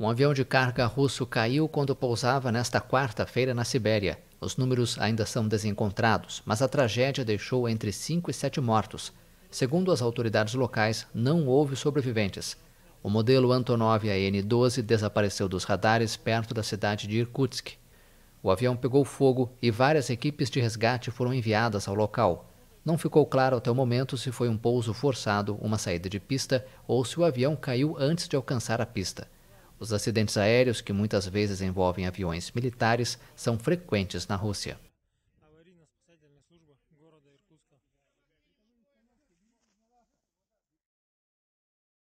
Um avião de carga russo caiu quando pousava nesta quarta-feira na Sibéria. Os números ainda são desencontrados, mas a tragédia deixou entre 5 e 7 mortos. Segundo as autoridades locais, não houve sobreviventes. O modelo Antonov AN-12 desapareceu dos radares perto da cidade de Irkutsk. O avião pegou fogo e várias equipes de resgate foram enviadas ao local. Não ficou claro até o momento se foi um pouso forçado, uma saída de pista ou se o avião caiu antes de alcançar a pista. Os acidentes aéreos, que muitas vezes envolvem aviões militares, são frequentes na Rússia.